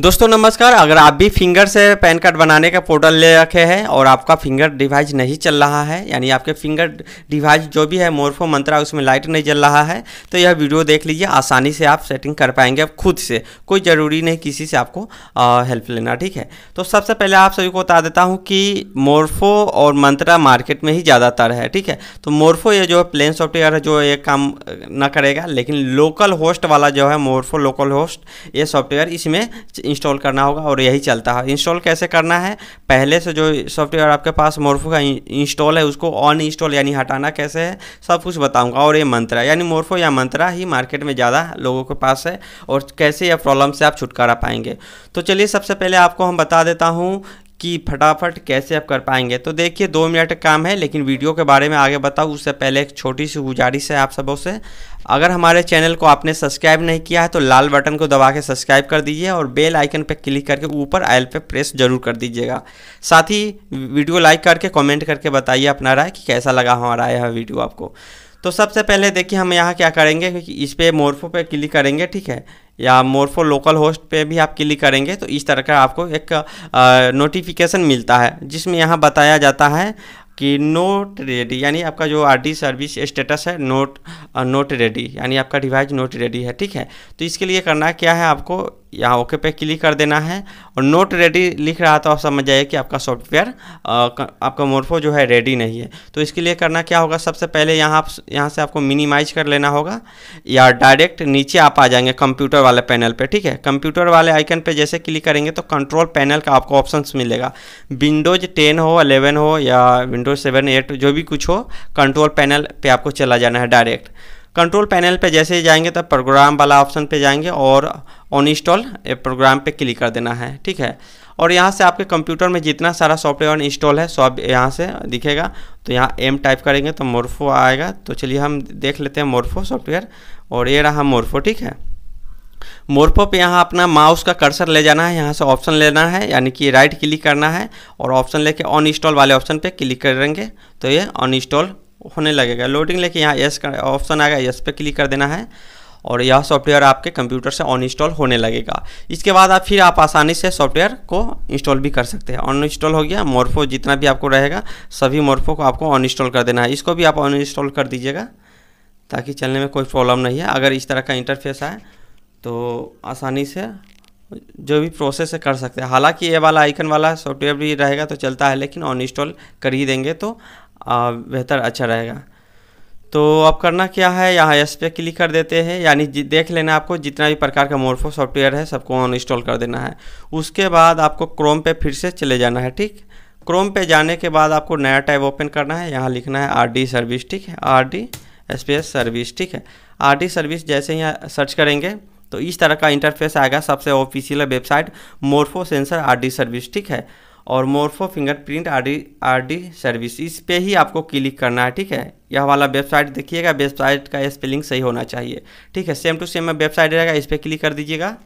दोस्तों नमस्कार अगर आप भी फिंगर से पैन कार्ड बनाने का पोर्टल ले रखे हैं और आपका फिंगर डिवाइस नहीं चल रहा है यानी आपके फिंगर डिवाइस जो भी है मोरफो मंत्रा उसमें लाइट नहीं जल रहा है तो यह वीडियो देख लीजिए आसानी से आप सेटिंग कर पाएंगे आप खुद से कोई ज़रूरी नहीं किसी से आपको हेल्प लेना ठीक है तो सबसे पहले आप सभी को बता देता हूँ कि मोरफो और मंत्रा मार्केट में ही ज़्यादातर है ठीक है तो मोरफो ये जो प्लेन सॉफ्टवेयर है जो ये काम न करेगा लेकिन लोकल होस्ट वाला जो है मोरफो लोकल होस्ट ये सॉफ्टवेयर इसमें इंस्टॉल करना होगा और यही चलता है इंस्टॉल कैसे करना है पहले से जो सॉफ्टवेयर आपके पास मोरफो का इंस्टॉल है उसको ऑन इंस्टॉल यानी हटाना कैसे है सब कुछ बताऊँगा और ये मंत्रा यानी मोरफो या मंत्रा ही मार्केट में ज़्यादा लोगों के पास है और कैसे यह प्रॉब्लम से आप छुटकारा पाएंगे तो चलिए सबसे पहले आपको हम बता देता हूँ कि फटाफट कैसे आप कर पाएंगे तो देखिए दो मिनट काम है लेकिन वीडियो के बारे में आगे बताऊँ उससे पहले एक छोटी सी गुजारिश है आप सबों से अगर हमारे चैनल को आपने सब्सक्राइब नहीं किया है तो लाल बटन को दबा के सब्सक्राइब कर दीजिए और बेल आइकन पर क्लिक करके ऊपर आयल पे प्रेस जरूर कर दीजिएगा साथ ही वीडियो लाइक करके कमेंट करके बताइए अपना राय कि कैसा लगा हमारा यह वीडियो आपको तो सबसे पहले देखिए हम यहाँ क्या करेंगे क्योंकि इस पर मोरफो पर क्लिक करेंगे ठीक है या मोर फॉर लोकल होस्ट पे भी आप क्लिक करेंगे तो इस तरह का आपको एक नोटिफिकेशन मिलता है जिसमें यहाँ बताया जाता है कि नोट रेडी यानी आपका जो आर डी सर्विस स्टेटस है नोट नोट रेडी यानी आपका डिवाइस नोट रेडी है ठीक है तो इसके लिए करना क्या है आपको यहाँ ओके पे क्लिक कर देना है और नोट रेडी लिख रहा तो आप समझ जाइए कि आपका सॉफ्टवेयर आपका मोरफो जो है रेडी नहीं है तो इसके लिए करना क्या होगा सबसे पहले यहाँ आप यहाँ से आपको मिनिमाइज कर लेना होगा या डायरेक्ट नीचे आप आ जाएंगे कंप्यूटर वाले पैनल पे ठीक है कंप्यूटर वाले आइकन पे जैसे क्लिक करेंगे तो कंट्रोल पैनल का आपको ऑप्शन मिलेगा विंडोज टेन हो अलेवन हो या विंडोज सेवन एट जो भी कुछ हो कंट्रोल पैनल पे आपको चला जाना है डायरेक्ट कंट्रोल पैनल पे जैसे ही जाएंगे तब प्रोग्राम वाला ऑप्शन पे जाएंगे और ऑन इंस्टॉल प्रोग्राम पे क्लिक कर देना है ठीक है और यहाँ से आपके कंप्यूटर में जितना सारा सॉफ्टवेयर इंस्टॉल है सब यहाँ से दिखेगा तो यहाँ एम टाइप करेंगे तो मोरफो आएगा तो चलिए हम देख लेते हैं मोरफो सॉफ्टवेयर और ये रहा मोरफो ठीक है पे यहाँ अपना माउस का कर्सर ले जाना है यहाँ से ऑप्शन लेना है यानी कि राइट क्लिक करना है और ऑप्शन लेके ऑन इंस्टॉल वाले ऑप्शन पे क्लिक करेंगे तो ये ऑन इंस्टॉल होने लगेगा लोडिंग लेके यहाँ यस ऑप्शन आएगा यस पे क्लिक कर देना है और यह सॉफ्टवेयर आपके कंप्यूटर से ऑन इंस्टॉल होने लगेगा इसके बाद आप फिर आप आसानी से सॉफ्टवेयर को इंस्टॉल भी कर सकते हैं ऑन इंस्टॉल हो गया मोरफो जितना भी आपको रहेगा सभी मोरफो को आपको ऑन इंस्टॉल कर देना है इसको भी आप ऑन इंस्टॉल कर दीजिएगा ताकि चलने में कोई प्रॉब्लम नहीं है अगर इस तरह का इंटरफेस आए तो आसानी से जो भी प्रोसेस है कर सकते हैं हालांकि ये वाला आइकन वाला सॉफ्टवेयर भी रहेगा तो चलता है लेकिन ऑन इंस्टॉल कर ही देंगे तो बेहतर अच्छा रहेगा तो अब करना क्या है यहाँ एस पे क्लिक कर देते हैं यानी देख लेना आपको जितना भी प्रकार का मोरफो सॉफ्टवेयर है सबको ऑन इंस्टॉल कर देना है उसके बाद आपको क्रोम पे फिर से चले जाना है ठीक क्रोम पे जाने के बाद आपको नया टैब ओपन करना है यहाँ लिखना है आर डी सर्विस ठीक है आर डी एस सर्विस ठीक है आर डी सर्विस जैसे यहाँ सर्च करेंगे तो इस तरह का इंटरफेस आएगा सबसे official website Morpho sensor RD service ठीक है और Morpho fingerprint RD RD service इस पे ही आपको क्लिक करना है ठीक है यह वाला वेबसाइट देखिएगा वेबसाइट का स्पेलिंग सही होना चाहिए ठीक है सेम टू सेम वेबसाइट रहेगा इस पर क्लिक कर दीजिएगा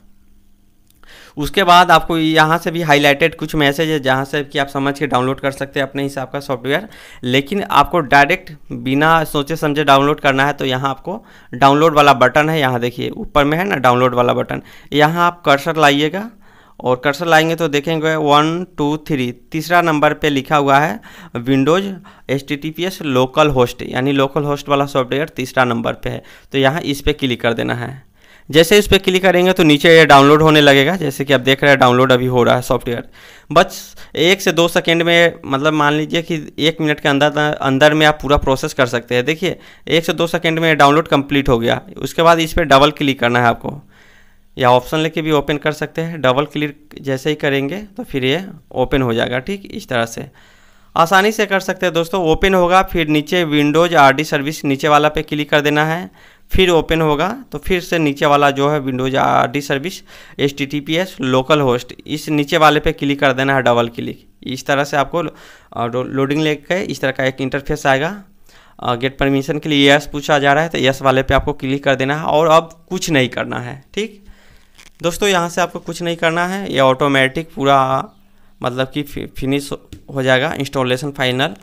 उसके बाद आपको यहाँ से भी हाईलाइटेड कुछ मैसेज है जहाँ से कि आप समझ के डाउनलोड कर सकते हैं अपने हिसाब का सॉफ्टवेयर लेकिन आपको डायरेक्ट बिना सोचे समझे डाउनलोड करना है तो यहाँ आपको डाउनलोड वाला बटन है यहाँ देखिए ऊपर में है ना डाउनलोड वाला बटन यहाँ आप कर्सर लाइएगा और कर्सर लाएंगे तो देखेंगे वन टू थ्री तीसरा नंबर पे लिखा हुआ है Windows H T T P S local host यानी लोकल होस्ट वाला सॉफ्टवेयर तीसरा नंबर पे है तो यहाँ इस पर क्लिक कर देना है जैसे इस पर क्लिक करेंगे तो नीचे ये डाउनलोड होने लगेगा जैसे कि आप देख रहे हैं डाउनलोड अभी हो रहा है सॉफ्टवेयर बस एक से दो सेकेंड में मतलब मान लीजिए कि एक मिनट के अंदर अंदर में आप पूरा प्रोसेस कर सकते हैं देखिए एक से दो सेकेंड में डाउनलोड कंप्लीट हो गया उसके बाद इस पर डबल क्लिक करना है आपको या ऑप्शन लेके भी ओपन कर सकते हैं डबल क्लिक जैसे ही करेंगे तो फिर ये ओपन हो जाएगा ठीक इस तरह से आसानी से कर सकते हैं दोस्तों ओपन होगा फिर नीचे विंडोज़ आर सर्विस नीचे वाला पे क्लिक कर देना है फिर ओपन होगा तो फिर से नीचे वाला जो है Windows D service H T T P S local host इस नीचे वाले पे क्लिक कर देना है डबल क्लिक इस तरह से आपको लोडिंग कर इस तरह का एक इंटरफेस आएगा गेट परमिशन के लिए यस पूछा जा रहा है तो यस वाले पे आपको क्लिक कर देना है और अब कुछ नहीं करना है ठीक दोस्तों यहाँ से आपको कुछ नहीं करना है ये ऑटोमेटिक पूरा मतलब कि फिनिश हो जाएगा इंस्टॉलेशन फाइनल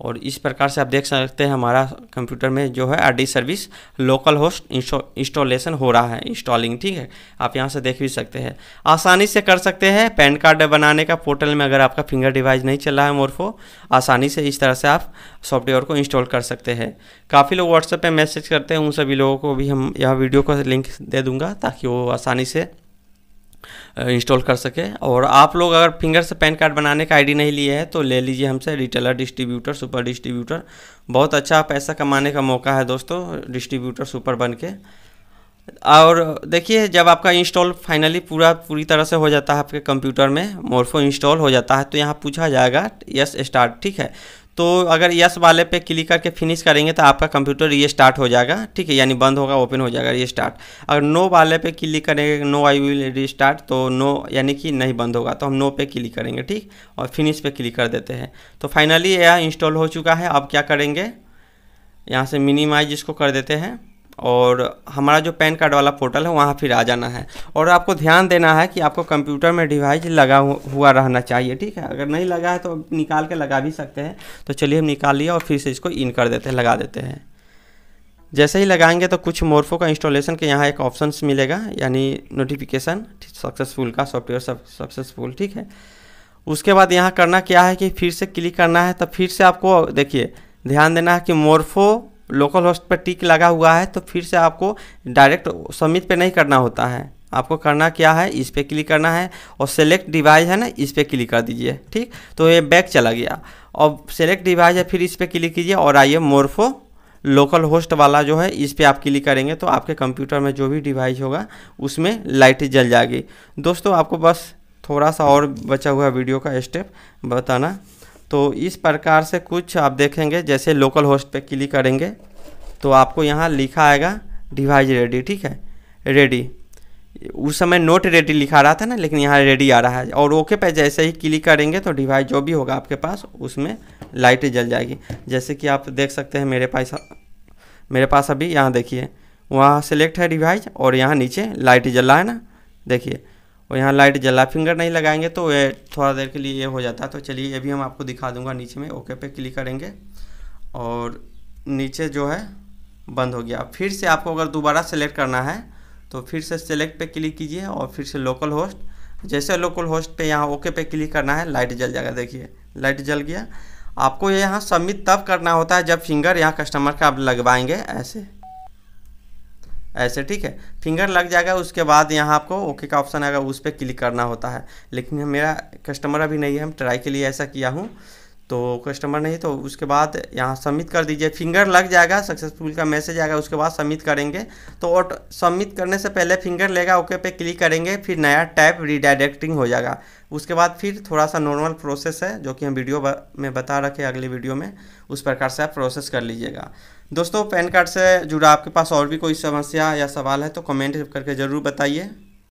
और इस प्रकार से आप देख सकते हैं हमारा कंप्यूटर में जो है R service local host installation हो रहा है इंस्टॉलिंग ठीक है आप यहाँ से देख भी सकते हैं आसानी से कर सकते हैं पैन कार्ड बनाने का पोर्टल में अगर आपका फिंगर डिवाइस नहीं चल रहा है मोरफो आसानी से इस तरह से आप सॉफ्टवेयर को इंस्टॉल कर सकते हैं काफ़ी लोग व्हाट्सएप पर मैसेज करते हैं उन सभी लोगों को भी हम यह वीडियो का लिंक दे दूँगा ताकि वो आसानी से इंस्टॉल कर सके और आप लोग अगर फिंगर से पैन कार्ड बनाने का आईडी नहीं लिए है तो ले लीजिए हमसे रिटेलर डिस्ट्रीब्यूटर सुपर डिस्ट्रीब्यूटर बहुत अच्छा पैसा कमाने का मौका है दोस्तों डिस्ट्रीब्यूटर सुपर बन के और देखिए जब आपका इंस्टॉल फाइनली पूरा पूरी तरह से हो जाता है आपके कंप्यूटर में मोरफो इंस्टॉल हो जाता है तो यहाँ पूछा जाएगा यस स्टार्ट ठीक है तो अगर यस वाले पे क्लिक करके फिनिश करेंगे तो आपका कंप्यूटर ये स्टार्ट हो जाएगा ठीक है यानी बंद होगा ओपन हो जाएगा ये स्टार्ट अगर नो वाले पे क्लिक करेंगे नो आई विल स्टार्ट तो नो यानी कि नहीं बंद होगा तो हम नो पे क्लिक करेंगे ठीक और फिनिश पे क्लिक कर देते हैं तो फाइनली यह इंस्टॉल हो चुका है अब क्या करेंगे यहाँ से मिनिमाइज इसको कर देते हैं और हमारा जो पैन कार्ड वाला पोर्टल है वहाँ फिर आ जाना है और आपको ध्यान देना है कि आपको कंप्यूटर में डिवाइस लगा हुआ रहना चाहिए ठीक है अगर नहीं लगा है तो निकाल के लगा भी सकते हैं तो चलिए हम निकाल लिए और फिर से इसको इन कर देते हैं लगा देते हैं जैसे ही लगाएंगे तो कुछ मोर्फो का इंस्टॉलेशन के यहाँ एक ऑप्शन मिलेगा यानी नोटिफिकेशन सक्सेसफुल का सॉफ्टवेयर सक्सेसफुल ठीक है उसके बाद यहाँ करना क्या है कि फिर से क्लिक करना है तो फिर से आपको देखिए ध्यान देना है कि मोरफो लोकल होस्ट पर टिक लगा हुआ है तो फिर से आपको डायरेक्ट सबमिट पे नहीं करना होता है आपको करना क्या है इस पर क्लिक करना है और सेलेक्ट डिवाइस है ना इस पर क्लिक कर दीजिए ठीक तो ये बैक चला गया और सेलेक्ट डिवाइस है फिर इस पर क्लिक कीजिए और आइए मोरफो लोकल होस्ट वाला जो है इस पर आप क्लिक करेंगे तो आपके कंप्यूटर में जो भी डिवाइस होगा उसमें लाइट जल जाएगी दोस्तों आपको बस थोड़ा सा और बचा हुआ वीडियो का स्टेप बताना तो इस प्रकार से कुछ आप देखेंगे जैसे लोकल होस्ट पे क्लिक करेंगे तो आपको यहाँ लिखा आएगा डिवाइस रेडी ठीक है रेडी उस समय नोट रेडी लिखा रहा था ना लेकिन यहाँ रेडी आ रहा है और ओके पे जैसे ही क्लिक करेंगे तो डिवाइस जो भी होगा आपके पास उसमें लाइट जल जाएगी जैसे कि आप देख सकते हैं मेरे पास मेरे पास अभी यहाँ देखिए वहाँ सेलेक्ट है डिवाइस और यहाँ नीचे लाइट जल रहा है ना देखिए और यहाँ लाइट जला फिंगर नहीं लगाएंगे तो ये थोड़ा देर के लिए ये हो जाता है तो चलिए ये भी हम आपको दिखा दूंगा नीचे में ओके पे क्लिक करेंगे और नीचे जो है बंद हो गया फिर से आपको अगर दोबारा सेलेक्ट करना है तो फिर से सेलेक्ट पे क्लिक कीजिए और फिर से लोकल होस्ट जैसे लोकल होस्ट पे यहाँ ओके पे क्लिक करना है लाइट जल जाएगा देखिए लाइट जल गया आपको ये यहाँ सबमिट तब करना होता है जब फिंगर यहाँ कस्टमर का आप लगवाएंगे ऐसे ऐसे ठीक है फिंगर लग जाएगा उसके बाद यहाँ आपको ओके का ऑप्शन आएगा उस पर क्लिक करना होता है लेकिन मेरा कस्टमर अभी नहीं है हम ट्राई के लिए ऐसा किया हूँ तो कस्टमर नहीं तो उसके बाद यहाँ सबमिट कर दीजिए फिंगर लग जाएगा सक्सेसफुल का मैसेज आएगा उसके बाद सबमिट करेंगे तो और सबमिट करने से पहले फिंगर लेगा ओके पे क्लिक करेंगे फिर नया टैप रिडायरेक्टिंग हो जाएगा उसके बाद फिर थोड़ा सा नॉर्मल प्रोसेस है जो कि हम वीडियो में बता रखे अगली वीडियो में उस प्रकार से आप प्रोसेस कर लीजिएगा दोस्तों पैन कार्ड से जुड़ा आपके पास और भी कोई समस्या या सवाल है तो कमेंट करके ज़रूर बताइए